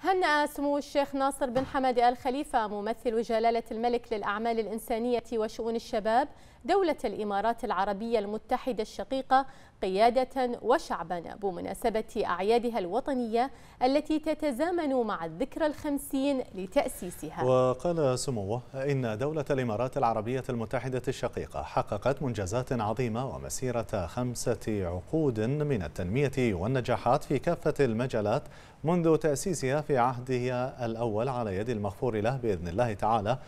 هنأ سمو الشيخ ناصر بن حمد آل خليفة ممثل جلالة الملك للأعمال الإنسانية وشؤون الشباب دولة الإمارات العربية المتحدة الشقيقة قيادة وشعبا بمناسبة أعيادها الوطنية التي تتزامن مع الذكرى الخمسين لتأسيسها وقال سموه إن دولة الإمارات العربية المتحدة الشقيقة حققت منجزات عظيمة ومسيرة خمسة عقود من التنمية والنجاحات في كافة المجالات منذ تأسيسها في عهدها الأول على يد المغفور له بإذن الله تعالى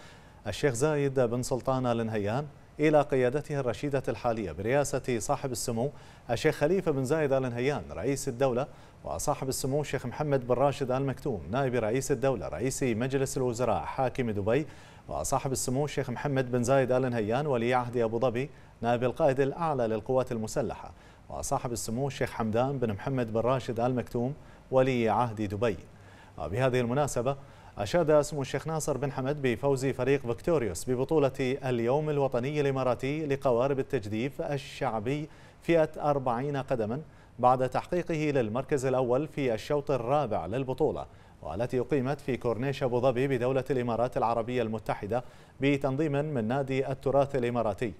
الشيخ زايد بن سلطان النهيان إلى قيادتها الرشيدة الحالية برئاسة صاحب السمو الشيخ خليفة بن زايد آل نهيان رئيس الدولة وصاحب السمو الشيخ محمد بن راشد آل مكتوم نائب رئيس الدولة رئيس مجلس الوزراء حاكم دبي وصاحب السمو الشيخ محمد بن زايد آل نهيان ولي عهد أبو ظبي نائب القائد الأعلى للقوات المسلحة وصاحب السمو الشيخ حمدان بن محمد بن راشد آل مكتوم ولي عهد دبي وبهذه المناسبة أشاد اسم الشيخ ناصر بن حمد بفوز فريق فيكتوريوس ببطولة اليوم الوطني الإماراتي لقوارب التجديف الشعبي فئة 40 قدما بعد تحقيقه للمركز الأول في الشوط الرابع للبطولة والتي أقيمت في كورنيش أبو ظبي بدولة الإمارات العربية المتحدة بتنظيم من نادي التراث الإماراتي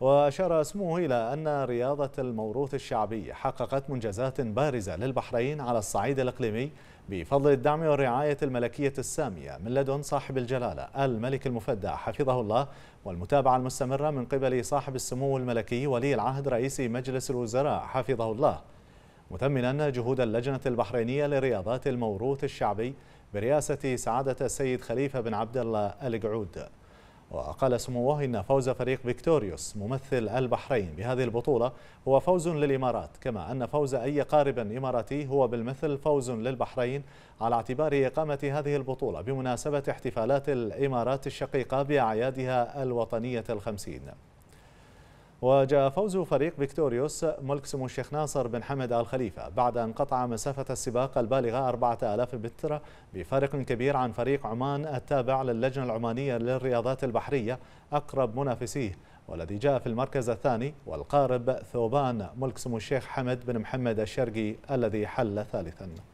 وأشار اسمه إلى أن رياضة الموروث الشعبي حققت منجزات بارزة للبحرين على الصعيد الإقليمي بفضل الدعم والرعاية الملكية السامية من لدن صاحب الجلالة الملك المفدى حفظه الله والمتابعة المستمرة من قبل صاحب السمو الملكي ولي العهد رئيس مجلس الوزراء حفظه الله مثمنا جهود اللجنة البحرينية لرياضات الموروث الشعبي برئاسة سعادة السيد خليفة بن عبد الله القعود وقال سموه إن فوز فريق فيكتوريوس ممثل البحرين بهذه البطولة هو فوز للإمارات كما أن فوز أي قارب إماراتي هو بالمثل فوز للبحرين على اعتبار إقامة هذه البطولة بمناسبة احتفالات الإمارات الشقيقة بأعيادها الوطنية الخمسين وجاء فوز فريق فيكتوريوس ملك سمو الشيخ ناصر بن حمد آل خليفة بعد أن قطع مسافة السباق البالغة 4000 متر بفارق كبير عن فريق عمان التابع للجنة العمانية للرياضات البحرية أقرب منافسيه والذي جاء في المركز الثاني والقارب ثوبان ملك سمو الشيخ حمد بن محمد الشرقي الذي حل ثالثاً